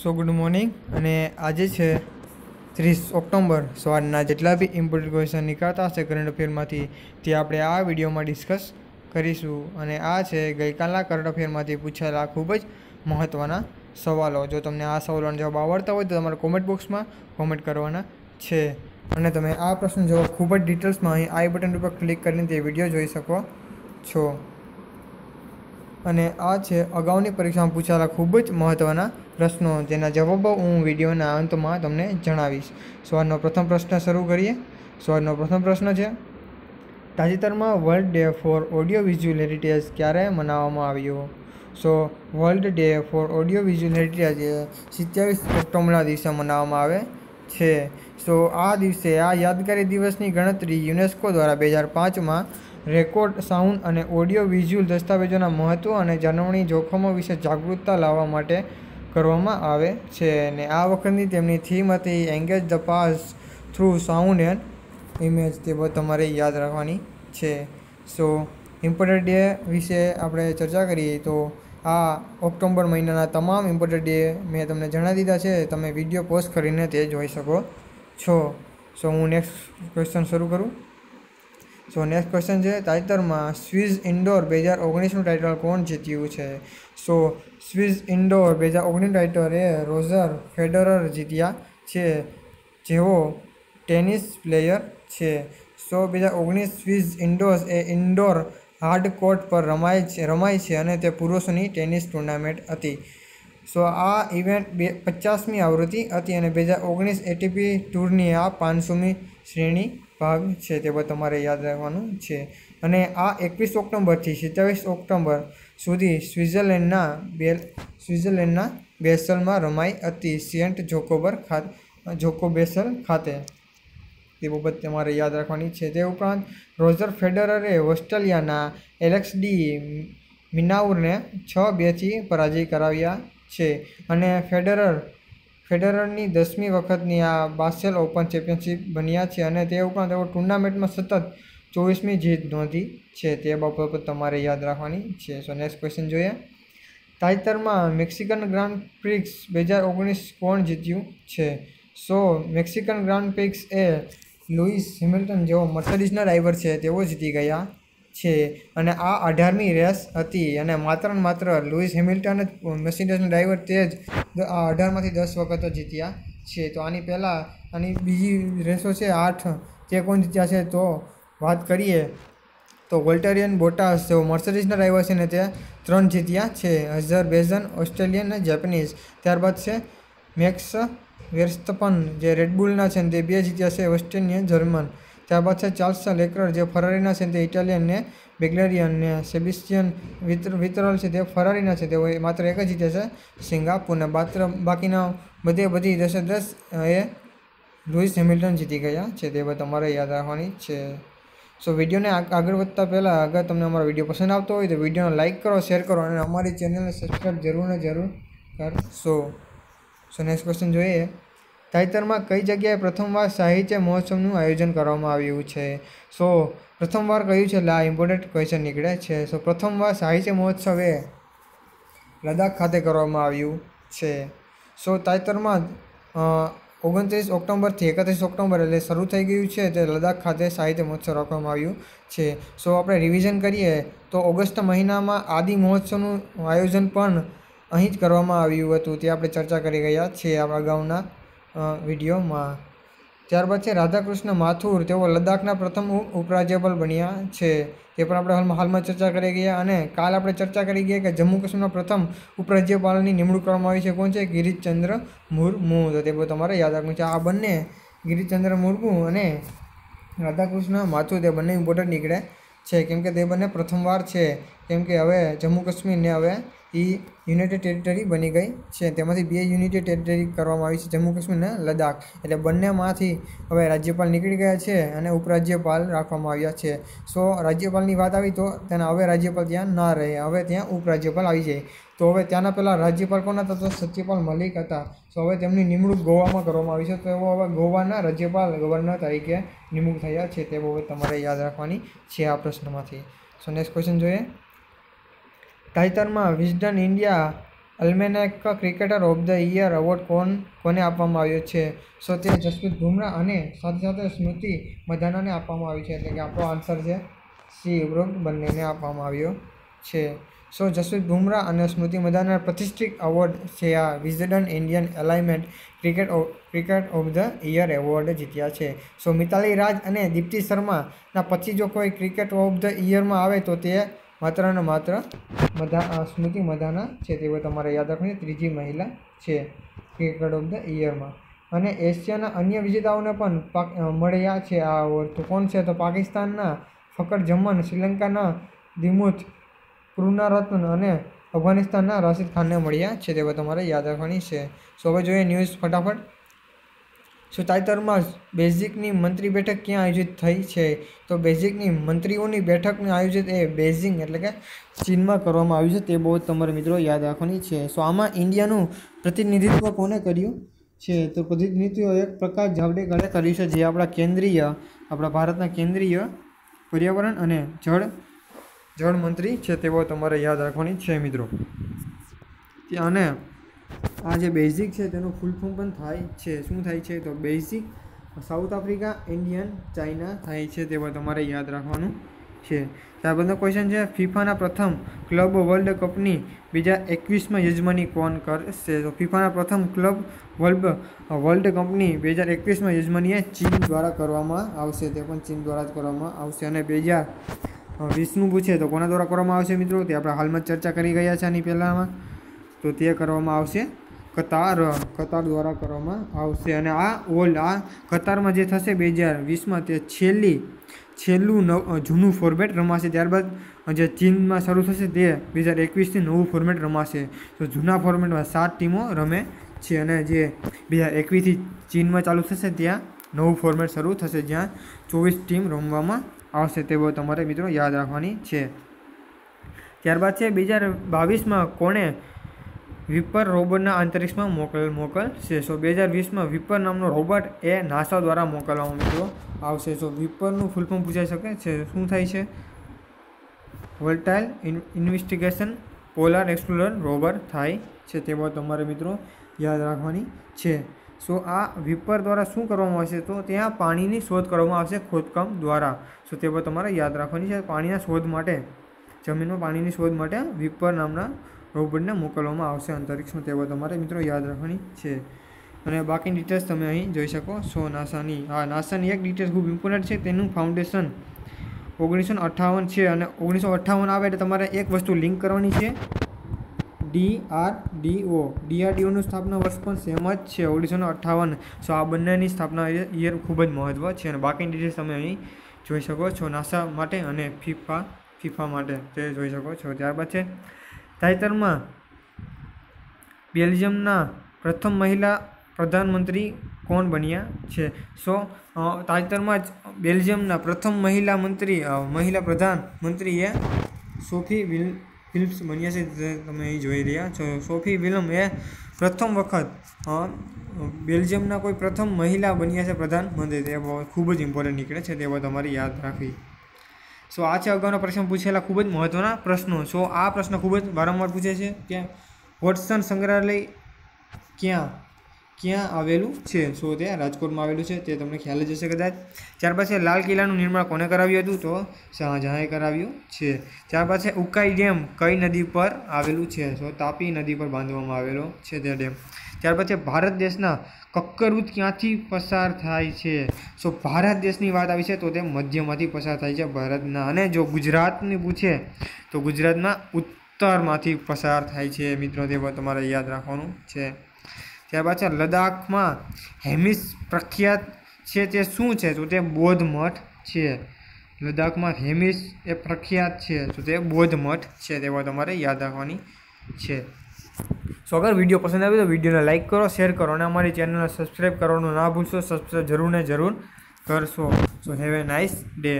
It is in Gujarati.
સો ગુડ મોર્નિંગ અને આજે છે ત્રીસ ઓક્ટોમ્બર સવારના જેટલા બી ઇમ્પોર્ટન્ટ ક્વેશ્ચન નીકળતા હશે કરંટ અફેરમાંથી તે આપણે આ વિડીયોમાં ડિસ્કસ કરીશું અને આ છે ગઈકાલના કરંટ અફેરમાંથી પૂછાયેલા ખૂબ જ મહત્ત્વના સવાલો જો તમને આ સવાલોનો જવાબ આવડતા હોય તો તમારા કોમેન્ટ બોક્સમાં કોમેન્ટ કરવાના છે અને તમે આ પ્રશ્ન જવાબ ખૂબ જ ડિટેલ્સમાં અહીં આઈ બટન ઉપર ક્લિક કરીને તે વિડીયો જોઈ શકો છો અને આ છે અગાઉની પરીક્ષામાં પૂછાયેલા ખૂબ જ મહત્ત્વના પ્રશ્નો જેના જવાબો હું વિડીયોના અંતમાં તમને જણાવીશ સવારનો પ્રથમ પ્રશ્ન શરૂ કરીએ સવારનો પ્રથમ પ્રશ્ન છે તાજેતરમાં world day for audio visual heritage ક્યારે મનાવવામાં આવ્યો so world day for audio visual heritage સિત્યાવીસ ઓક્ટોબરના દિવસે મનાવવામાં આવે છે સો આ દિવસે આ યાદગારી દિવસની ગણતરી યુનેસ્કો દ્વારા બે હજાર પાંચમાં રેકોર્ડ સાઉન્ડ અને ઓડિયો વિઝ્યુઅલ દસ્તાવેજોના મહત્ત્વ અને જાળવણી જોખમો વિશે જાગૃતતા લાવવા માટે કરવામાં આવે છે અને આ વખતની તેમની થીમ હતી engage the past through sound and image તે બધું તમારે યાદ રાખવાની છે સો ઇમ્પોર્ટન્ટ ડે વિશે આપણે ચર્ચા કરીએ તો આ ઓક્ટોમ્બર મહિનાના તમામ ઇમ્પોર્ટન્ટ ડે મેં તમને જણાવી દીધા છે તમે વિડીયો પોસ્ટ કરીને તે જોઈ શકો છો સો હું નેક્સ્ટ ક્વેશ્ચન શરૂ કરું સો નેક્સ્ટ ક્વેશ્ચન છે તાજેતરમાં સ્વિઝ ઇન્ડોર બે હજાર ઓગણીસનું ટાઇટલ કોણ જીત્યું છે સો સ્વિઝ ઇન્ડોર બે હજાર ઓગણીસ ટાઇટલ એ રોઝર ફેડરર જીત્યા છે જેઓ ટેનિસ પ્લેયર છે સો બે હજાર ઓગણીસ સ્વિઝ ઇન્ડોર્સ એ ઇન્ડોર હાર્ડ કોર્ટ પર રમાય છે રમાય છે અને તે પુરુષોની ટેનિસ ટુર્નામેન્ટ હતી સો આ ઇવેન્ટ બે પચાસમી આવૃત્તિ હતી અને બે હજાર ઓગણીસ એટીપી ટૂરની આ પાંચસોમી શ્રેણી ભાગ છે તે પણ તમારે યાદ રાખવાનું છે અને આ એકવીસ ઓક્ટોબરથી સિત્યાવીસ ઓક્ટોબર સુધી સ્વિટ્ઝરલેન્ડના બે સ્વિટ્ઝરલેન્ડના બેસલમાં રમાઈ હતી સેન્ટ જોકોબર ખાતે જોકોબેસલ ખાતે તે બાબત તમારે યાદ રાખવાની છે તે ઉપરાંત રોજર ફેડરરે ઓસ્ટ્રેલિયાના એલેક્સ ડી મિનાઉરને છ બેથી પરાજય કરાવ્યા છે અને ફેડરર ફેડરરની દસમી વખતની આ બાસેલ ઓપન ચેમ્પિયનશિપ બન્યા છે અને તે ઉપરાંત તેઓ ટુર્નામેન્ટમાં સતત ચોવીસમી જીત નોંધી છે તે બાબત પર તમારે યાદ રાખવાની છે સો નેક્સ્ટ ક્વેશ્ચન જોઈએ તાજેતરમાં મેક્સિકન ગ્રાન્ડ પ્રિક્સ બે હજાર ઓગણીસ કોણ જીત્યું છે સો મેક્સિકન ગ્રાન્ડ પ્રિક્સ એ લુઈસ હેમિલ્ટન જેવો મર્સડીઝના ડ્રાઈવર છે તેઓ જીતી ગયા છે અને આ અઢારમી રેસ હતી અને માત્ર ને માત્ર લુઈસ હેમિલ્ટન જ મર્સિડીઝનો ડ્રાઈવર તે જ આ અઢારમાંથી દસ વખત જીત્યા છે તો આની પહેલાં આની બીજી રેસો છે આઠ તે કોણ જીત્યા છે તો વાત કરીએ તો વોલ્ટેરિયન બોટાસ જેઓ મર્સિડીઝના ડ્રાઈવર છે ને તે ત્રણ જીત્યા છે બેઝન ઓસ્ટ્રેલિયન અને જેપનીઝ ત્યારબાદ છે મેક્સ વેર્સ્તપન જે રેડબુલના છે ને તે બે જીત્યા છે ઓસ્ટ્રેલિયન જર્મન ત્યારબાદ છે ચાર્લ્સ લેકરર જે ફરારીના છે તે ઇટાલિયન ને બેગ્લેરિયન ને સેબિસ્ટિયન વિતરલ છે તે ફરારીના છે તેઓ માત્ર એક જ જીતે છે સિંગાપુરના માત્ર બાકીના બધે બધી દસે દસ એ લુઈસ હેમિલ્ટન જીતી ગયા છે તે તમારે યાદ રાખવાની છે સો વિડીયોને આગળ વધતા પહેલાં અગર તમને અમારો વિડીયો પસંદ આવતો હોય તો વિડીયોને લાઇક કરો શેર કરો અને અમારી ચેનલને સબસ્ક્રાઈબ જરૂર ને જરૂર કરશો સો નેક્સ્ટ ક્વેશ્ચન જોઈએ તાજેતરમાં કઈ જગ્યાએ પ્રથમવાર સાહિત્ય મહોત્સવનું આયોજન કરવામાં આવ્યું છે સો પ્રથમવાર કહ્યું છે એટલે આ ઇમ્પોર્ટન્ટ ક્વેશ્ચન નીકળે છે સો પ્રથમવાર સાહિત્ય મહોત્સવે લદ્દાખ ખાતે કરવામાં આવ્યું છે સો તાજેતરમાં ઓગણત્રીસ ઓક્ટોબરથી એકત્રીસ ઓક્ટોબર એટલે શરૂ થઈ ગયું છે તે લદ્દાખ ખાતે સાહિત્ય મહોત્સવ રાખવામાં આવ્યું છે સો આપણે રિવિઝન કરીએ તો ઓગસ્ટ મહિનામાં આદિ મહોત્સવનું આયોજન પણ અહીં જ કરવામાં આવ્યું હતું તે આપણે ચર્ચા કરી ગયા છીએ આપણા અગાઉના વિડીયોમાં ત્યારબાદ છે રાધાકૃષ્ણ માથુર તેઓ લદ્દાખના પ્રથમ ઉપરાજ્યપાલ બન્યા છે તે પણ આપણે હાલમાં હાલમાં ચર્ચા કરી ગયા અને કાલ આપણે ચર્ચા કરી ગયા કે જમ્મુ કાશ્મીરના પ્રથમ ઉપરાજ્યપાલની નિમણૂક કરવામાં આવી છે કોણ છે ગિરીશચંદ્ર મુર્મુ તો તે બધું તમારે યાદ રાખવું છે આ બંને ગિરીશચંદ્ર મુર્મુ અને રાધાકૃષ્ણ માથુર તે બંને ઇમ્પોર્ટન્ટ નીકળે છે કેમ કે તે બંને પ્રથમવાર છે કેમ કે હવે જમ્મુ કાશ્મીરને હવે એ યુનાઇટેડ ટેરિટરી બની ગઈ છે તેમાંથી બે યુનિટેડ ટેરિટરી કરવામાં આવી છે જમ્મુ કાશ્મીર અને લદ્દાખ એટલે બંનેમાંથી હવે રાજ્યપાલ નીકળી ગયા છે અને ઉપરાજ્યપાલ રાખવામાં આવ્યા છે સો રાજ્યપાલની વાત આવી તો તેના હવે રાજ્યપાલ ત્યાં ના રહે હવે ત્યાં ઉપરાજ્યપાલ આવી જાય તો હવે ત્યાંના પહેલાં રાજ્યપાલ કોણ હતા તો સત્યપાલ મલિક હતા સો હવે તેમની નિમણૂક ગોવામાં કરવામાં આવી છે તો એવો હવે ગોવાના રાજ્યપાલ ગવર્નર તરીકે નિમણૂક થયા છે તેવો હવે તમારે યાદ રાખવાની છે આ પ્રશ્નમાંથી સો નેક્સ્ટ ક્વેશ્ચન જોઈએ તાજેતરમાં Wisden India almanack cricketer of the year award કોણ કોને આપવામાં આવ્યો છે સો તે જસપ્રીત બુમરા અને સાથે સાથે સ્મૃતિ મધાનાને આપવામાં આવ્યું છે એટલે કે આપણો આન્સર છે સી ઉપરોક્ત બંનેને આપવામાં આવ્યો છે સો જસપ્રીત બુમરા અને સ્મૃતિ મધાના પ્રતિષ્ઠિત એવોર્ડ છે આ Wisden Indian alignment cricket cricket of the year award જીત્યા છે સો મિતાલી રાજ અને દીપ્તિ શર્માના પછી જો કોઈ ક્રિકેટ ઓફ ધ યરમાં આવે તો તે માત્ર અને માત્ર મધા સ્મૃતિ મધાના છે તેઓ તમારે યાદ રાખવાની ત્રીજી મહિલા છે ક્રિકેટ ઓફ ધ ઇયરમાં અને એશિયાના અન્ય વિજેતાઓને પણ મળ્યા છે આ ઓવર તો કોણ છે તો પાકિસ્તાનના ફકર જમન શ્રીલંકાના દિમુથ કૃણારત્ન અને અફઘાનિસ્તાનના રાશિદ ખાનને મળ્યા છે તે તમારે યાદ રાખવાની છે સો હવે જોઈએ ન્યૂઝ ફટાફટ શું તાજેતરમાં બેઝિકની મંત્રી બેઠક ક્યાં આયોજિત થઈ છે તો બેઝિકની મંત્રીઓની બેઠકનું આયોજિત એ બેઝિંગ એટલે કે ચીનમાં કરવામાં આવ્યું છે તે બહુ તમારે મિત્રો યાદ રાખવાની છે સો આમાં ઇન્ડિયાનું પ્રતિનિધિત્વ કોને કર્યું છે તો પ્રતિનિધિત્વ એક પ્રકાશ જાવડેકરે કર્યું છે જે આપણા કેન્દ્રીય આપણા ભારતના કેન્દ્રીય પર્યાવરણ અને જળ જળ મંત્રી છે તે બહુ તમારે યાદ રાખવાની છે મિત્રો અને આ જે બેઝિક છે તેનું ફૂલ ફોર્મ પણ થાય છે શું થાય છે તો basic South Africa Indian China થાય છે તેવા તમારે યાદ રાખવાનું છે ત્યારબાદનો ક્વેશ્ચન છે ફિફાના પ્રથમ ક્લબ વર્લ્ડ કપની બીજા એકવીસમાં યજમાની કોણ કરશે તો ફિફાના પ્રથમ ક્લબ વર્લ્ડ વર્લ્ડ કપની બે હજાર એકવીસમાં યજમાની ચીન દ્વારા કરવામાં આવશે તે પણ ચીન દ્વારા જ કરવામાં આવશે અને બે હજાર વીસનું પૂછે તો કોના દ્વારા કરવામાં આવશે મિત્રો તે આપણે હાલમાં ચર્ચા કરી ગયા છે આની પહેલાંમાં તો તે કરવામાં આવશે કતાર કતાર દ્વારા કરવામાં આવશે અને આ ઓલ આ કતારમાં જે થશે બે હજાર વીસમાં તે છેલ્લી છેલ્લું નવ જૂનું ફોર્મેટ રમાશે ત્યારબાદ જે ચીનમાં શરૂ થશે તે બે હજાર એકવીસથી નવું ફોર્મેટ રમાશે તો જૂના ફોર્મેટમાં સાત ટીમો રમે છે અને જે બે હજાર એકવીસથી ચીનમાં ચાલુ થશે ત્યાં નવું ફોર્મેટ શરૂ થશે જ્યાં ચોવીસ ટીમ રમવામાં આવશે તે તમારે મિત્રો યાદ રાખવાની છે ત્યારબાદ છે બે હજાર બાવીસમાં કોણે વિપર રોબોટના અંતરિક્ષમાં મોકલ મોકલશે સો બે હજાર વીસમાં વિપર નામનો રોબોટ એ નાસા દ્વારા મોકલવામાં આવશે સો વિપરનું ફૂલ પૂછાઈ શકે છે શું થાય છે વોલ્ટાઇલ ઇન્વેસ્ટિગેશન પોલાર એક્સપ્લોરર રોબર થાય છે તે બાબત તમારે મિત્રો યાદ રાખવાની છે સો આ વિપર દ્વારા શું કરવામાં આવશે તો ત્યાં પાણીની શોધ કરવામાં આવશે ખોદકામ દ્વારા સો તે બાબત તમારે યાદ રાખવાની છે પાણીના શોધ માટે જમીનમાં પાણીની શોધ માટે વિપર નામના રોબોટને મોકલવામાં આવશે અંતરિક્ષમાં તે બધો તમારે મિત્રો યાદ રાખવાની છે અને બાકી ડિટેલ્સ તમે અહીં જોઈ શકો છો નાસાની હા નાસાની એક ડિટેલ્સ ખૂબ ઇમ્પોર્ટન્ટ છે તેનું ફાઉન્ડેશન ઓગણીસો અઠ્ઠાવન છે અને ઓગણીસો અઠ્ઠાવન આવે એટલે તમારે એક વસ્તુ લિંક કરવાની છે ડીઆરડીઓ ડીઆરડીઓનું સ્થાપના વર્ષ પણ સેમ જ છે ઓગણીસો અઠ્ઠાવન સો આ બંનેની સ્થાપના યર ખૂબ જ મહત્ત્વ છે અને બાકીની ડિટેલ્સ તમે અહીં જોઈ શકો છો નાસા માટે અને ફિફા ફિફા માટે તે જોઈ શકો છો ત્યારબાદ છે તાજેતરમાં બેલ્જિયમના પ્રથમ મહિલા પ્રધાનમંત્રી કોણ બન્યા છે સો તાજેતરમાં જ બેલ્જિયમના પ્રથમ મહિલા મંત્રી મહિલા પ્રધાનમંત્રી એ સોફી વિલ ફિલ્મ્સ બન્યા છે તમે અહીં જોઈ રહ્યા છો સોફી વિલમ એ પ્રથમ વખત બેલ્જિયમના કોઈ પ્રથમ મહિલા બન્યા છે પ્રધાનમંત્રી તે ખૂબ જ ઇમ્પોર્ટન્ટ નીકળે છે તે બાબત તમારે યાદ રાખવી સો આ છે અગાઉના પ્રશ્ન પૂછેલા ખૂબ જ મહત્ત્વના પ્રશ્નો સો આ પ્રશ્ન ખૂબ જ વારંવાર પૂછે છે કે વોટસન સંગ્રહાલય ક્યાં ક્યાં આવેલું છે સો તે રાજકોટમાં આવેલું છે તે તમને ખ્યાલ જ હશે કદાચ ત્યાર પછી લાલ કિલ્લાનું નિર્માણ કોને કરાવ્યું હતું તો શાહજહાંએ કરાવ્યું છે ત્યાર પછી ઉકાઈ ડેમ કઈ નદી પર આવેલું છે સો તાપી નદી પર બાંધવામાં આવેલો છે તે ડેમ ત્યાર પછી ભારત દેશના કક્કરવૃત ક્યાંથી પસાર થાય છે સો ભારત દેશની વાત આવી છે તો તે મધ્યમાંથી પસાર થાય છે ભારતના અને જો ગુજરાતની પૂછે તો ગુજરાતમાં ઉત્તરમાંથી પસાર થાય છે મિત્રો તે તમારે યાદ રાખવાનું છે ત્યાર પાછળ લદ્દાખમાં હેમિસ પ્રખ્યાત છે તે શું છે તો તે બૌદ્ધ મઠ છે લદ્દાખમાં હેમિસ એ પ્રખ્યાત છે તો તે બૌદ્ધ મઠ છે તેવા તમારે યાદ રાખવાની છે સો અગર વિડીયો પસંદ આવે તો વિડીયોને લાઇક કરો શેર કરો અને અમારી ચેનલને સબસ્ક્રાઈબ કરવાનું ના ભૂલશો સબસ્ક્રાઈબ જરૂર ને જરૂર કરશો so have a nice day